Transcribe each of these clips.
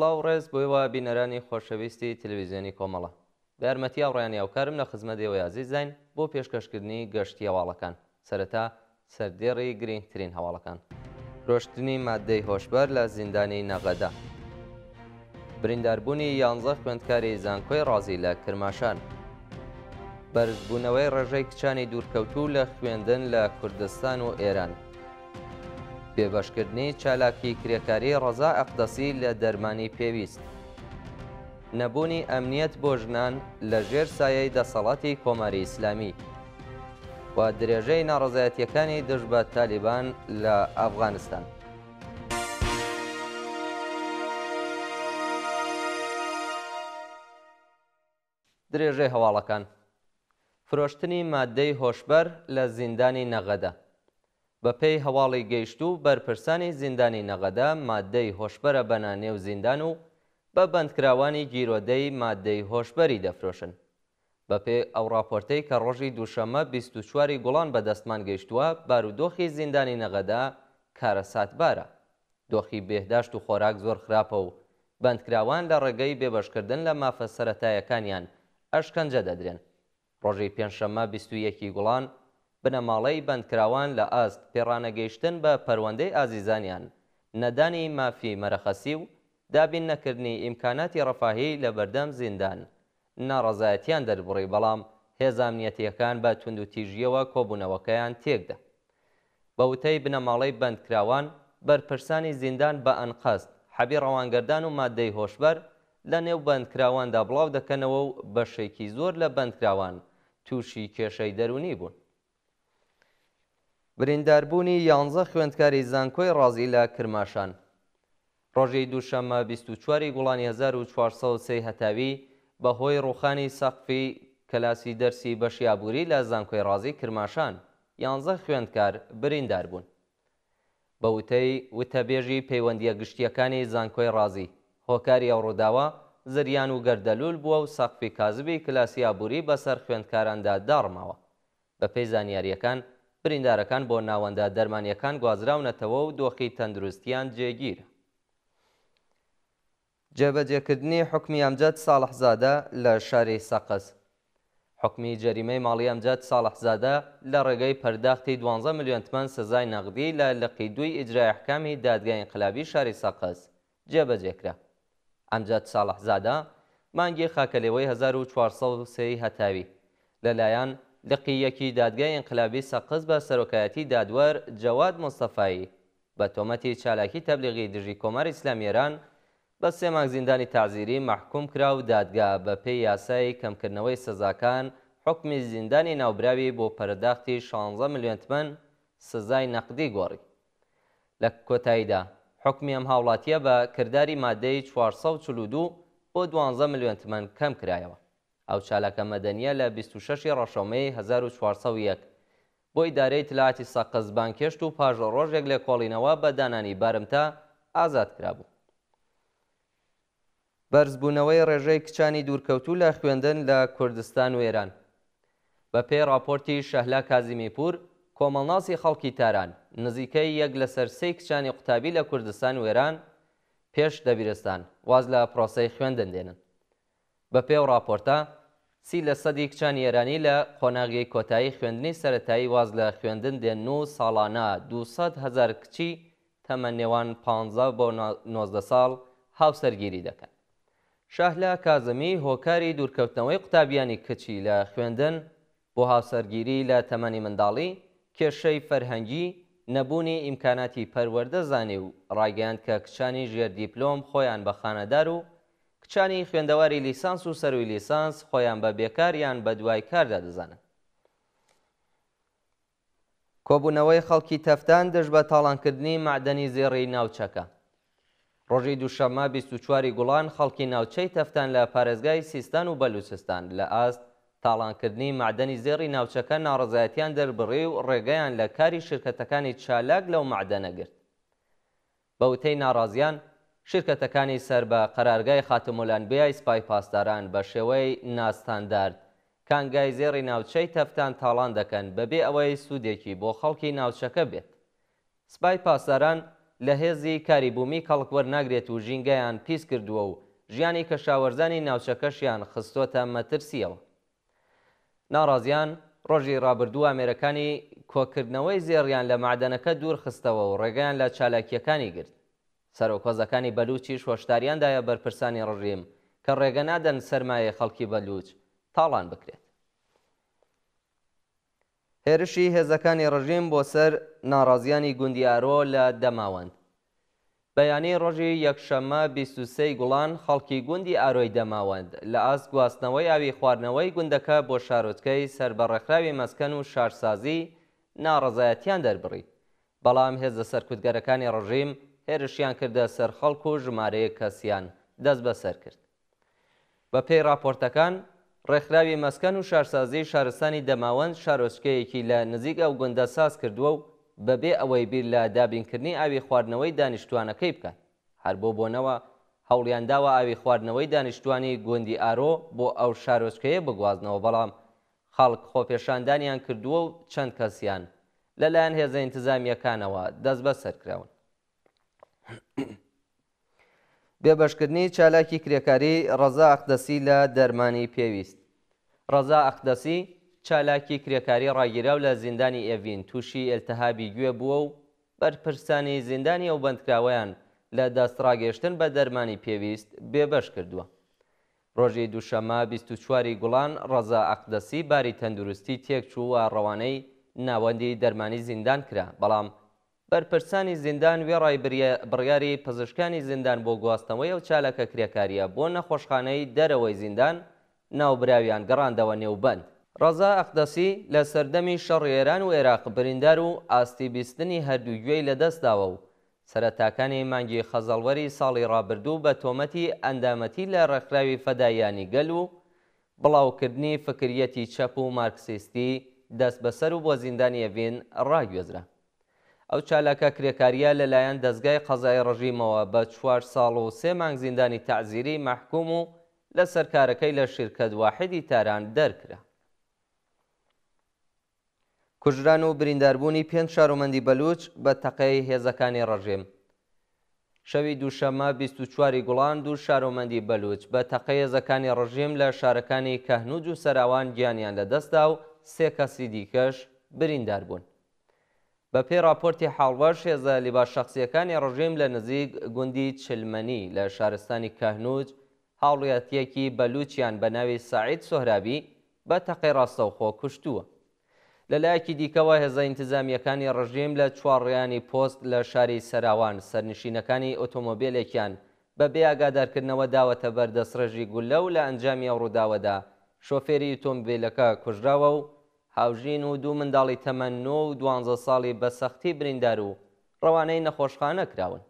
سڵاو ڕێز بۆیەوە بینەرانی خۆشەویستی تلویزیۆنی کۆمەڵە بە یارمەتی ئەوڕیانی ئەوکارم لە خزمەتەوە یازیزین بۆ پێشکەشکردنی گەشتی هەواڵەکان سەرەتا سەردێڕی گرنگترین هەواڵەکان ڕۆشتنی مادەی هۆشبەر لە زیندانی نەغەدا برینداربوونی یانزە خوێندکاری زانکۆی ڕازی لە کرماشان بەرزبوونەوەی ڕێژەی کچانی دوورکەوتوو لە خوێندن لە کوردستان و ئێران پێبەشکردنی چالاکی کرێکاری ڕەزا ئەقدەسی لە دەرمانی پێویست. نەبوونی ئەمنیەت بۆ ژنان لە ژێر سایەی دەسەڵاتی کۆماری ئیسلامی. و درێژەی ناڕزایەتیەکانی دژ بە تالیبان لە ئەفغانستان. درێژەی هەواڵەکان. فرۆشتنی مادەی هۆشبەر لە زیندانی نەغەدە. بە پێی هەواڵی گەیشت و بەرپرسانی زیندانی نەغەدا مادەی هۆشببەرە بەنا نێو زیندان و بە بەندکراوانی گیرۆدەی مادەی هۆشببەری دەفرۆشن. بە پێ ئەو راپۆرتەی کە ڕۆژی دووشەمە 24واری گوڵان بە دەستمان گەیشتووە بارودۆخی زیندانی نەغەدا کارەساتبارە. دۆخی بێهداشت و خۆراک زۆر خراپە و بەندکراوان لە ڕێگەی بێبەشکردن لە مافە سەتایەکانیان ئەشکەنجە دەدرێن. ڕۆژی پێنجشەمە 21 گوڵان بنەماڵەی بەندکراوان لە ئاست پێڕانەگەیشتن بە پەروەندەی ئازیزانیان نەدانی مافی مەرەخەسی و دابین نەکردنی ئیمکاناتی ڕەفاهی لە بەردەم زیندان ناڕزایەتیان دەربڕی بەڵام هێزامنیەتیەکان بە تونند و تیژیەوە کۆبوونەوەکەیان تێکدا بەوتەی بنەماڵەی بەندکراوان بەرپرسانی زیندان بە ئەنقەست حەبی ڕەوانگەردان و مادەی هۆشبەر لە نێو بەندکراواندا بڵاو دەکەنەوە و بەشێکی زۆر لە بەندکراوان تووشی کێشەی دەرونی بوون برینداربوونی یانزە خوێندکاری زانکۆی ڕازی لە کرماشان. ڕۆژەی دووشەممە 24واری گوڵانی 1940 هەتاوی بە هۆی ڕوخانی سەقفی کەلاسی دەرسی بەشیابووری لە زانکۆی ڕازی کرماشان یانزە خوێندکار بریندار بوون. بە وتەی وتەبێژی پەیوەندیە گشتیەکانی زانکۆی ڕازی هۆکاری ئەو ڕووداوە زریان و گەردەلول بووە و سەقفی کازبی کلاسی ئابووری بەسەر خوێندکاراندا داڕماوە بە پێی زانیاریەکان بریندارەکان بۆ ناوەندا دەرمانیەکان گوازراونەتەوە و دۆخی تەندروستیان جێگیرە. جێبەجێکردنی حکمی ئەمجد ساڵحزادە لە شاری سەقز. حکمی جەریمەی ماڵی ئەمجد ساڵحزادە لە ڕێگەی پەرداختی 12 میلیۆنتمان سزای نەغدی لە لەقی دوی ئیجرایحکامی دادگای انقلابی شاری سەقز جێبەجێکرا. ئەمجد ساڵحزادە مانگی خاکەلەوەی 1940 هەتاوی لەلایەن لقی یەکی دادگای انقلابی سەقز بە سەرۆکایەتی دادوەر جەواد مستەفایی بە تۆمەتی چالاکی تەبلیغی دژی کۆمار ئیسلامیێران بە سێماک زیندانی تازیری مححکوم کرا و دادگا بە پێی یاسای کەمکردنەوەی سزاکان حکمی زیندانی ناوبراوی بۆ پەرداختی 16 میلیۆنتمەن سزای نەقدی گۆڕی لە کۆتاییدا حکمی ئەم هاوڵاتیە بە کردداری مادەی 442 بۆ 12 میلیۆنتمەن کەم کرایەوە ئەو چالەکە مەدەنیە لە 26 ڕەشەمەی 1940 بۆ ئیدارەی تلاتی سەقزبان کێشت و پاژە ڕۆژێک لە کۆڵینەوە بە دانانی بارمتا ئازاد کرابوو. بەرزبوونەوەی ڕێژەی کچانی دوورکەوتو لە خوێندن لە کوردستان و ئێران. بە پێی راپۆرتی شەهلا کازیمیپور کۆمەڵناسی خەڵکی تاران نزیکەی یەک لە سەرسی کچانی قوتابی لە کوردستان و ئێران پێش دەبیرستان واز لە پرۆسی خوێندن دێنن. بە پێو راپۆرتە سی لە سەدی کچان ئێرانی لە قۆناغی کۆتایی خوێندنی سەتایی واز لە خوێندن دێن و ساڵانە 200 هزار کچی تەمە نێوان 15 بۆ 19 ساڵ هاوسەرگیری دەکەن. شاهلا کازمی هۆکاری دوورکەوتنەوەی قوتابیانی کچی لە خوێندن بۆ هاوسەرگیری لە تەمەنی منداڵی کێشەی فەرهەنگی نەبوونی ئیمکاناتی پەروەەردە زانێ و ڕاگەیان کە کچانی ژێر دیپلۆم خۆیان بە خانەدار و کچانی خوێندەواری لیسانس و سەروی لیسانس خۆیان بە بێکاریان بە دوای کاردا دەزانن. کۆبوونەوەی خەڵکی تەفتان دەش بە تاڵانکردنی معدەنی زێڕی ناوچەکە. ڕۆژی دووشەمە 24واری گوڵان خەڵکی ناوچەی تەفتان لە پارێزگای سیستان و بەلوچستان لە ئاست تاڵانکردنی معدەنی زێڕی ناوچەکە ناڕزایەتیان دەربڕێ و ڕێگەیان لە کاری شرکتەکانی چالاک لەو معدەنەگرت. بەوتەی ناڕازیان شرکەتەکانی سەر بە قەرارگای خاتمۆلان بیای سپای پاسداران بە شێوەی ناستاندارد کانگای زێڕی ناوچەی تەفتان تاڵان دەکەن بەبێ ئەوەی سوودێکی بۆ خەڵکی ناوچەکە بێت سپای پاسداران لە هێزی کاریبوومی کەڵکوەر ناگرێت و ژینگەیان پیس کردووە و ژیانی کەشاوەرزانی ناوچەکەشیان خستۆتە مەترسیەوە ناڕازیان ڕۆژی ڕابردوو ئامێرەکانی کۆکردنەوەی زێڕیان لە معدەنەکە دوور خستەوە و ڕێگەیان لە چالاکیەکانی گرت سەرۆکۆزەکانی بەلوچیش هۆشداریاندایە بەرپرسانی ڕژیم کە ڕێگە نادەن سەرمایە خەڵکی بەلوچ تاڵان بکرێت. هێرشی هێزەکانی ڕژیم بۆ سەر ناڕازیانی گوندیارۆ لە دەماوەند. بەیانی ڕۆژی یەکشەمە 23 گوڵان خەڵکی گوندی ئارۆی دەماوەند لە ئاس گواستنەوەی ئاوی خواردنەوەی گوندەکە بۆ شارۆچکەی سربەڕێکراوی مەسکەن و شارسازی ناڕزایەتیان دەربڕی. بەڵام هێزە سەرکوتگەرەکانی ڕژیم هێرشیان کردە سەر خەڵک و ژمارەیە کەسیان دەست بەسەر کرد. بە پێی راپۆرتەکان ڕێکخراوی مەسکەن و شارسازی شارستانی دەماوەند شارۆچکەیەکی لە نزیک ئەو گوندە ساز کردووە و بەبێ ئەوەی بیر لە دابینکردنی ئاوی خواردنەوەی دانیشتوانەکەی بکەن هەر بۆ بۆنەوە هەوڵیانداوە ئاوی خواردنەوەی دانیشتوانی گوندی ئارۆ بۆ ئەو شارۆچکەیە بگوازنەوە بەڵام خەڵک خۆپێشاندانیان کردووە و چەند کەسیان لەلایەن هێزە ئینتزامیەکانەوە دەست بەسەرکراون بێبشکردنی چالاکی کرێکاری ڕزا ئەخدەسی لە دەرمانی پێویست ڕزا ئەخدەسی چالاکی کرێکاری ڕاگیرا و لە زیندانی ئێڤین تووشی ئێلتەهابی گوێ بووە و بەرپرسانی زیندانی ئەو بەندکراوەیان لە دەستڕاگەشتن بە دەرمانی پێویست بێبەش کردووە ڕۆژی دووشەما 24واری گوڵان ڕزا ئەقدەسی باری تەندروستی تێک چووە ڕەوانەی ناوەندی دەرمانی زیندان کرا بەڵام بەرپرسانی زیندان وێڕای بڕیاری پزیشکانی زیندان بۆ گواستنەوەی و چالەکە کرێکاریە بۆ نەخۆشخانەی دەرەوەی زیندان ناوبراویان گەڕاندەوە نێوبند. ڕزا ئەخدەسی لە سەردەمی شەڕێران و عێراق بریندار و ئاستیبیستنی هەردووگوێی لەدەستداوە و سەرەتاکانی مانگی خەزەڵوەری ساڵی ڕابردوو بە تۆمەتی ئەندامەتی لە ڕێکراوی فەدایانی گەل و بڵاوکردنی فکریەتی چەپ و مارکسیستی دەست بەسەر و بۆ زیندانی ئەڤین ڕاگوێزرە. ئەو چالاکە کرێکاریە لەلایەن دەستگای قەزای ڕژیمەوە بە چوار ساڵ و سێ مانگ زیندانی تعزیری مححکوم و لە سەرکارەکەی لە شرکت واحدی تاران دەرکرا. کوژران و برینداربوونی پێنج شارۆمەندی بەلوچ بە تەقەی هێزەکانی ڕژێم. شەوی دووشەمە 24واری گوڵان دوو شارۆمەندی بەلوچ بە تەقەیەزەکانی ڕژیم لە شارەکانی کەهنوج و سەراوان گیانیان لەدەستا و سێ کەسی دیکەش بریندار بوون. بە پێی راپۆرتی حاڵوە شێزە لیبا شخصیەکانی ڕژیم لە نزیک گوندی چلمەنی لە شارستانی کەهنوج هاوڵیەتیەکی بەلوچیان بە ناوی سعید سۆهرابی بە تەقی ڕاستەوخۆ کوشتووە. لە لایەکی دیکەوە هێزە ئینتزامیەکانی ڕژیم لە چوارڕیانی پۆست لە شاری سەراوان سەرنشینەکانی ئۆتۆمۆبیلێکیان بە بێئگادارکردنەوە داوەتە بەردەسڕێژی گولە و لە ئەنجامی ئەو ڕووداوەدا شۆفێری ئۆتۆمبیلەکە کوژراوە و هاوژین و دوو منداڵی تەمەن و دوانزە ساڵی بەسەختی بریندار و ڕەوانەی نەخۆشخانە کراون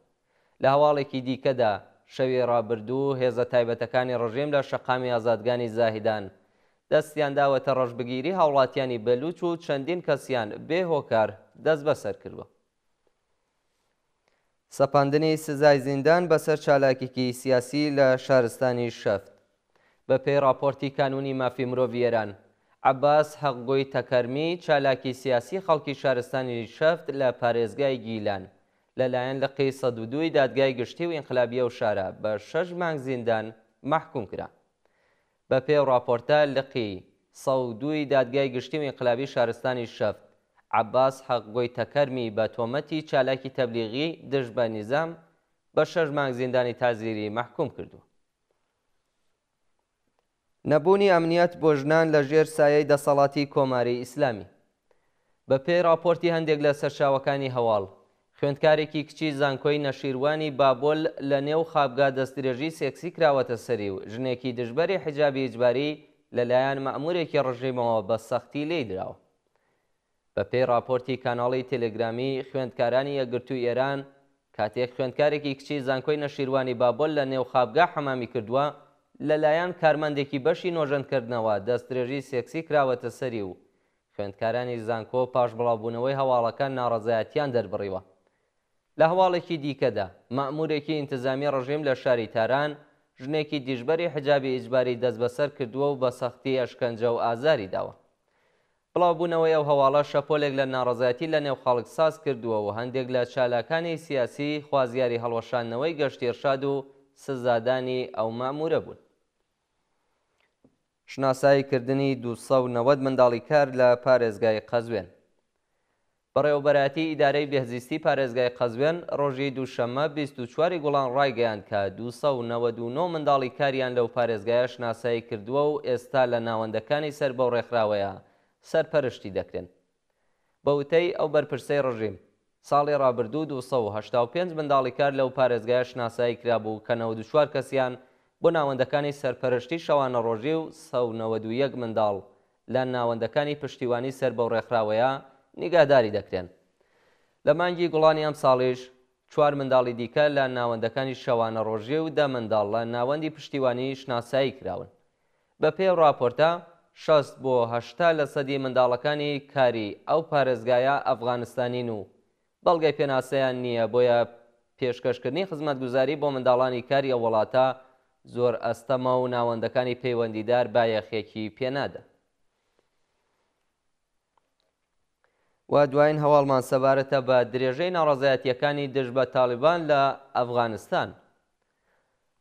لە هەواڵێکی دیکەدا شەوی ڕابردوو هێزە تایبەتەکانی ڕژێم لە شەقامی ئازادگانی زاهدان دەستیان داوەتە ڕەشبگیری هاوڵاتیانی بەلوچ و چەندین کەسیان بێ هۆکار دەست بەسەر کردوە سەپاندنی سزای زیندان بەسەر چالاکێکی سیاسی لە شارستانی شەفت بە پێی راپۆرتی کانونی مافی مرۆڤ ئێران عباس حەقگۆی تەکەرمی چالاکی سیاسی خەڵکی شارستانی شەفت لە پارێزگای گیلان لەلایەن لە قەی سە دوی دادگای گشتی و ئینقلابیە و شارە بە شەش مانگ زیندان محکوم کرا. بە پێ راپۆرتا لقی سەودوی دادگای گشتی و ئینقلابی شارستانی شەفت عباس حەقگۆی تەکەرمی بە تۆمەتی چالاکی تەبلیغی دژ بە نیزام بە شەش مانگ زیندانی تازیری محکوم کردو. نەبوونی ئەمنیەت بۆ ژنان لە ژێر سایەی دەسەڵاتی کۆماری ئیسلامی بە پێی راپۆرتی هەندێک لە سەرشاوەکانی هەواڵ خوێندکارێکی کچی زانکۆی نەشیروانی بابۆل لە نێو خابگا دەستدرێژی سێکسی کراوەتە سەری و ژنێکی دژبەری حجابی ئجباری لەلایەن مەمورێکی ڕژیمەوە بە سەختی لی درراوە بە پێی راپۆرتی کاناڵی تەلگرامی خوێندکارانی یەگرتو ئێران کاتێک خوێندکارێکی کچی زانکۆی نەشیروانی بابۆل لە نێو خابگا حەمامی کردووە لەلایەن کارمەندێکی بەشی نۆژەندکردنەوە دەستدرێژی سێکسی کراوەتە سەری و خوێندکارانی زانکۆ پاش بڵاوبوونەوەی هەواڵەکان ناڕزایەتیان دەربڕیوە لە هەواڵێکی دیکەدا مەمورێکی ئینتزامی ڕژیم لە شاری تاران ژنێکی دیژبەری حجابی ئیجباری دەست بەسەر کردووە و بە سەختی ئەشکەنجە و ئازاری داوە بڵاوبوونەوەی ئەو هەواڵە شەپۆلێک لە ناڕزایەتی لە نێو خەڵک ساز کردووە و هەندێک لە چالاکانی سیاسی خوازیاری هەڵەشانەوەی گەشتێرشاد و سزادانی ئەو مامورە بوون شناساییکردنی 290 منداڵی کار لە پارێزگای قەزوێن. بەڕێوبەتی ئیدارەی بێزیستی پارێزگای قەزوێن ڕۆژی دووشەممە 24واری گوڵان ڕایگەیان کە 299 منداڵی کاریان لەو پارێزگایە شناسایی کردووە و ئێستا لە ناوەندەکانی سەر بەو ڕێکخراوەیە سەرپەرشتی دەکرێن. بەوتەی ئەو بەرپرسەی ڕژیم. ساڵی ڕابردوو 285 منداڵی کار لەو پارێزگایە شناسایی کرابوو کە 94 کەسیان بۆ ناوەندەکانی سەرپەرشتی شەوانە ڕۆژی و سەونەوە دویەک منداڵ لە ناوەندەکانی پشتیوانی سەر بەو ڕێکخراوەیە نیگاداری دەکرێن. لە مانگی گوڵانی ئەم ساڵیش چوار منداڵی دیکە لە ناوەندەکانی شەوانە ڕۆژێ و دە منداڵ لە ناوەندی پشتیوانی شناسایی کراون. بە پێی راپۆرتە شەست بۆ هەشتا لە سەدی منداڵەکانی کاری ئەو پارێزگایە ئەفغانستانین و بەڵگەی پێناسەیان نییە بۆیە پێشکەشکردنی خزمەتگوزاری بۆ منداڵانی کاری ئەو وڵاتە زۆر ئەستەما و ناوەندەکانی پەیوەندیدار بایەخێکی پێنادە. وا دوایین هەواڵمان سەبارەتە بە درێژەی ناڕازایەتیەکانی دژ بە تاالبان لە ئەفغانستان.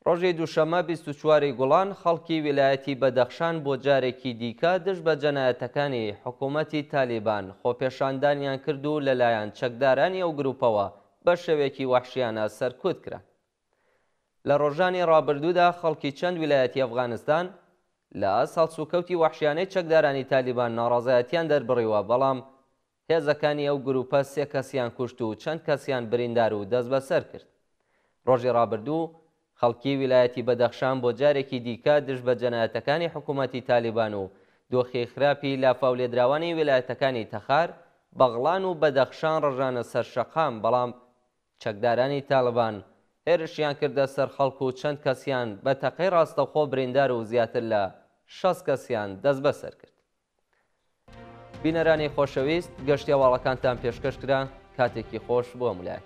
ڕۆژی دووشەمە 24واری گوڵان خەڵکی ویلایەتی بەدەخشان بۆ جارێکی دیکە دژ بە جەنایەتەکانی حکوومەتی تالیبان خۆپێشاندانیان کرد و لەلایەن چەکدارانی ئەو گروپەوە بە شەوێکی وحشیانە سەرکوت کرا. لە ڕۆژانی ڕابردوودا خەڵکی چەند ویلایەتی ئەفغانستان لە ساڵسوکەوتی وحشیانەی چەکدارانی تالیبان ناڕازایەتیان دەربڕیوە بەڵام هێزەکانی ئەو گروپە سێ کەسیان کوشت و چەند کەسیان بریندار و دەست بەسەر کرد. ڕۆژی ڕابردوو خەڵکی ویلایەتی بەدەخشان بۆ جارێکی دیکە دژ بە جەنایەتەکانی حکوومەتی تالیبان و دۆخی خراپی لافااو لێدراوانی ویلایەتەکانی تەخار بەغڵان و بەدەخشان ڕژانە سەر شەقام بەڵام چەکدارانی تاالبان هێرشیان کردە سەر خەڵکو و چەند کەسیان بە تەقی ڕاستەخۆ بریندار و زیاتر لە شەست کەسیان دەست بەسەر کرد. بینەرانی خۆشەویست گەشتیاواڵەکانتان پێشکەش کرا کاتێکی خۆش بۆ مولای.